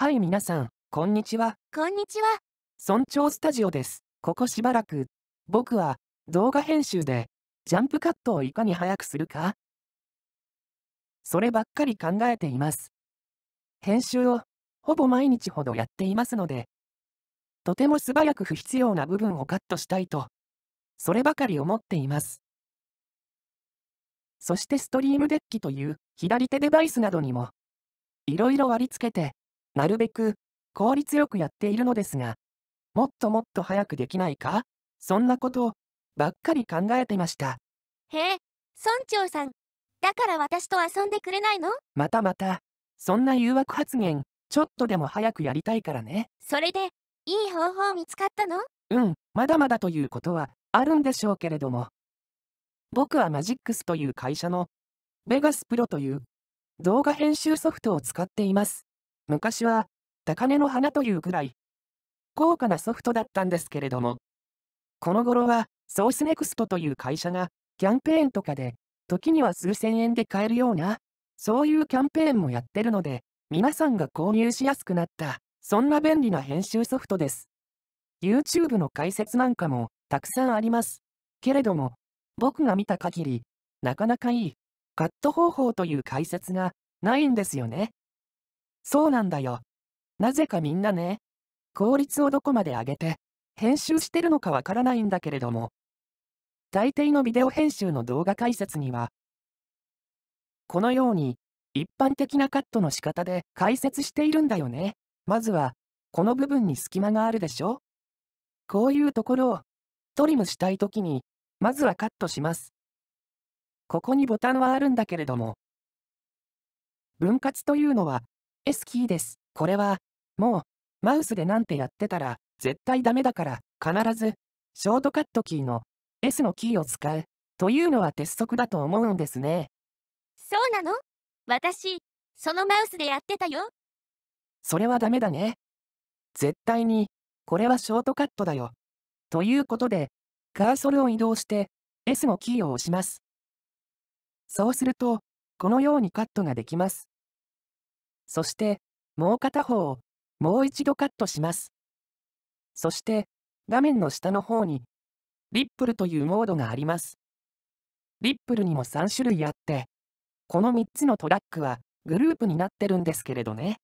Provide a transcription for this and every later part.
はい、皆さん、こんにちは。こんにちは。村長スタジオです。ここしばらく、僕は動画編集で、ジャンプカットをいかに早くするかそればっかり考えています。編集を、ほぼ毎日ほどやっていますので、とても素早く不必要な部分をカットしたいと、そればかり思っています。そしてストリームデッキという左手デバイスなどにも、いろいろ割り付けて、なるべく効率よくやっているのですが、もっともっと早くできないかそんなことばっかり考えてました。へえ、村長さん。だから私と遊んでくれないのまたまた、そんな誘惑発言、ちょっとでも早くやりたいからね。それで、いい方法見つかったのうん、まだまだということはあるんでしょうけれども。僕はマジックスという会社の、ベガスプロという動画編集ソフトを使っています。昔は、高嶺の花というくらい、高価なソフトだったんですけれども、この頃は、ソースネクストという会社が、キャンペーンとかで、時には数千円で買えるような、そういうキャンペーンもやってるので、皆さんが購入しやすくなった、そんな便利な編集ソフトです。YouTube の解説なんかも、たくさんあります。けれども、僕が見た限り、なかなかいい、カット方法という解説が、ないんですよね。そうなんだよ。なぜかみんなね。効率をどこまで上げて、編集してるのかわからないんだけれども。大抵のビデオ編集の動画解説には、このように、一般的なカットの仕方で解説しているんだよね。まずは、この部分に隙間があるでしょこういうところを、トリムしたいときに、まずはカットします。ここにボタンはあるんだけれども、分割というのは、S キーです。これは、もう、マウスでなんてやってたら、絶対ダメだから、必ず、ショートカットキーの S のキーを使う、というのは鉄則だと思うんですね。そうなの私、そのマウスでやってたよ。それはダメだね。絶対に、これはショートカットだよ。ということで、カーソルを移動して、S のキーを押します。そうすると、このようにカットができます。そして、もう片方を、もう一度カットします。そして、画面の下の方に、リップルというモードがあります。リップルにも3種類あって、この3つのトラックはグループになってるんですけれどね。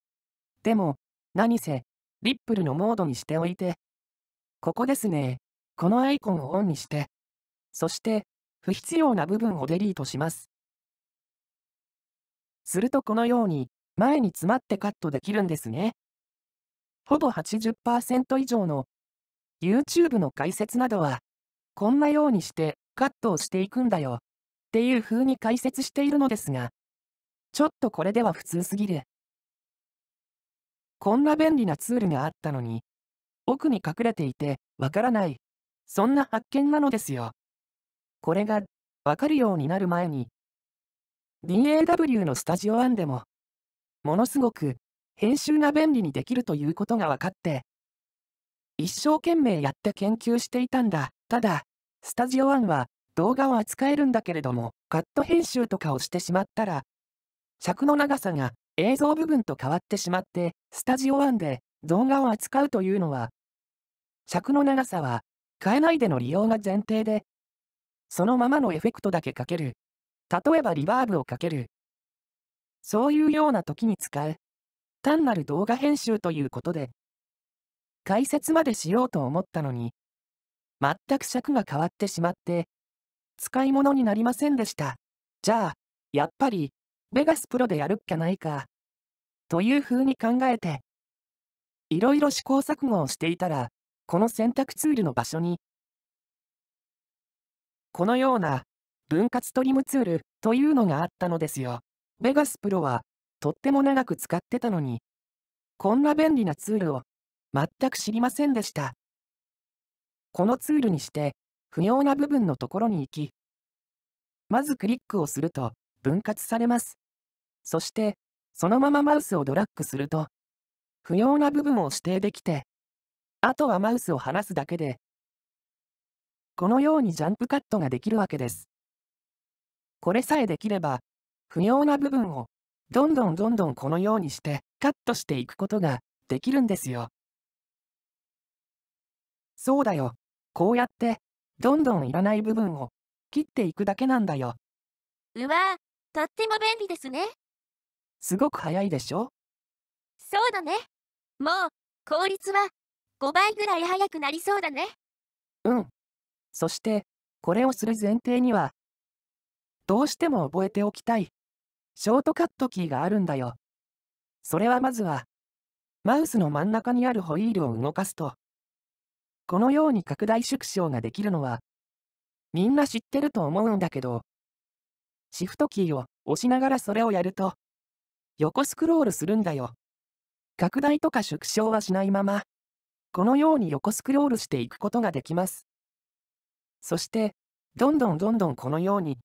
でも、何せ、リップルのモードにしておいて、ここですね、このアイコンをオンにして、そして、不必要な部分をデリートします。するとこのように、前に詰まってカットできるんですね。ほぼ80%以上の YouTube の解説などは、こんなようにしてカットをしていくんだよっていう風に解説しているのですが、ちょっとこれでは普通すぎる。こんな便利なツールがあったのに、奥に隠れていてわからない。そんな発見なのですよ。これがわかるようになる前に、DAW のスタジオ1でも、ものすごく、編集が便利にできるということが分かって、一生懸命やって研究していたんだ。ただ、スタジオ1は動画を扱えるんだけれども、カット編集とかをしてしまったら、尺の長さが映像部分と変わってしまって、スタジオ1で動画を扱うというのは、尺の長さは変えないでの利用が前提で、そのままのエフェクトだけかける。例えばリバーブをかける。そういうような時に使う。単なる動画編集ということで、解説までしようと思ったのに、全く尺が変わってしまって、使い物になりませんでした。じゃあ、やっぱり、ベガスプロでやるっきゃないか。という風に考えて、いろいろ試行錯誤をしていたら、この選択ツールの場所に、このような分割トリムツールというのがあったのですよ。ベガスプロは、とっても長く使ってたのに、こんな便利なツールを、全く知りませんでした。このツールにして、不要な部分のところに行き、まずクリックをすると、分割されます。そして、そのままマウスをドラッグすると、不要な部分を指定できて、あとはマウスを離すだけで、このようにジャンプカットができるわけです。これさえできれば、不要な部分を、どんどんどんどんこのようにして、カットしていくことができるんですよ。そうだよ。こうやって、どんどんいらない部分を、切っていくだけなんだよ。うわぁ、とっても便利ですね。すごく早いでしょそうだね。もう、効率は、5倍ぐらい早くなりそうだね。うん。そして、これをする前提には、どうしても覚えておきたい。ショートカットキーがあるんだよ。それはまずは、マウスの真ん中にあるホイールを動かすと、このように拡大縮小ができるのは、みんな知ってると思うんだけど、シフトキーを押しながらそれをやると、横スクロールするんだよ。拡大とか縮小はしないまま、このように横スクロールしていくことができます。そして、どんどんどんどんこのように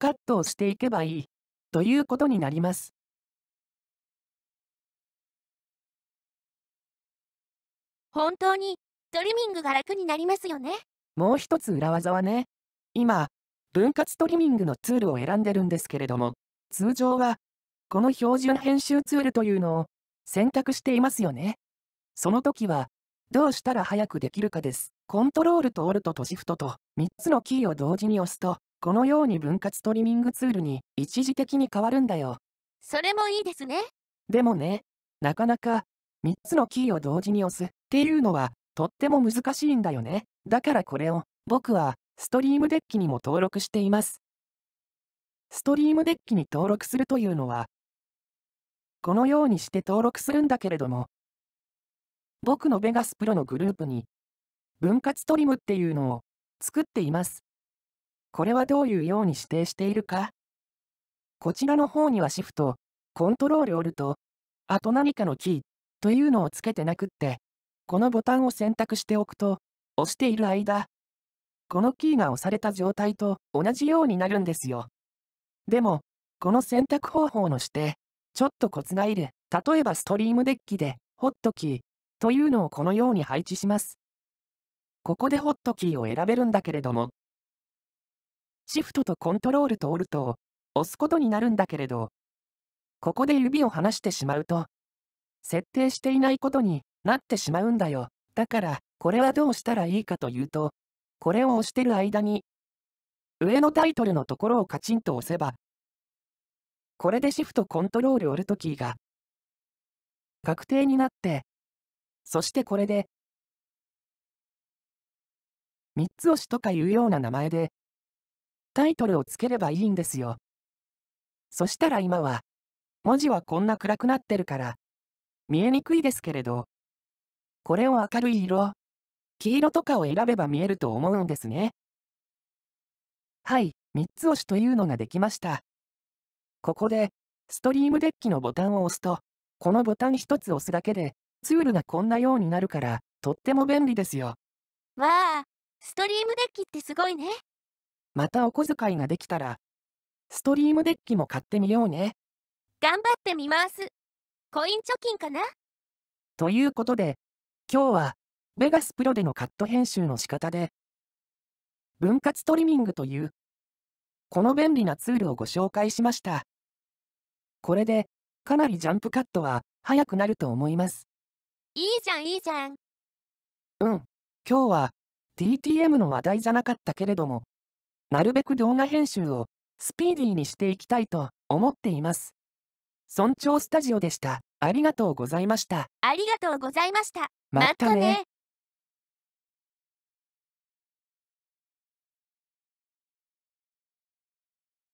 カットをしていけばいい、ということになります。本当に、トリミングが楽になりますよね。もう一つ裏技はね、今、分割トリミングのツールを選んでるんですけれども、通常は、この標準編集ツールというのを選択していますよね。その時は、どうしたら早くできるかです。コントロールとオルトとシフトと3つのキーを同時に押すと、このように分割トリミングツールに一時的に変わるんだよ。それもいいですね。でもね、なかなか3つのキーを同時に押すっていうのはとっても難しいんだよね。だからこれを僕はストリームデッキにも登録しています。ストリームデッキに登録するというのは、このようにして登録するんだけれども、僕のベガスプロのグループに分割トリムっていうのを作っています。これはどういうように指定しているかこちらの方にはシフト、コントロールオルト、あと何かのキーというのをつけてなくって、このボタンを選択しておくと、押している間、このキーが押された状態と同じようになるんですよ。でも、この選択方法の指定、ちょっとコツがいる。例えばストリームデッキで、ホットキーというのをこのように配置します。ここでホットキーを選べるんだけれども、シフトとコントロールとオルトを押すことになるんだけれど、ここで指を離してしまうと、設定していないことになってしまうんだよ。だから、これはどうしたらいいかというと、これを押してる間に、上のタイトルのところをカチンと押せば、これでシフトコントロールオルトキーが確定になって、そしてこれで、3つ押しとかいうような名前でタイトルをつければいいんですよ。そしたら今は、文字はこんな暗くなってるから、見えにくいですけれど、これを明るい色、黄色とかを選べば見えると思うんですね。はい、3つ押しというのができました。ここで、ストリームデッキのボタンを押すと、このボタン1つ押すだけで、ツールがこんなようになるから、とっても便利ですよ。わあ、ストリームデッキってすごいね。またお小遣いができたら、ストリームデッキも買ってみようね。頑張ってみます。コイン貯金かなということで、今日は、ベガスプロでのカット編集の仕方で、分割トリミングという、この便利なツールをご紹介しました。これで、かなりジャンプカットは、早くなると思います。いいじゃん、いいじゃん。うん、今日は、DTM の話題じゃなかったけれども、なるべく動画編集をスピーディーにしていきたいと思っています。村長スタジオでした。ありがとうございました。ありがとうございました。またね。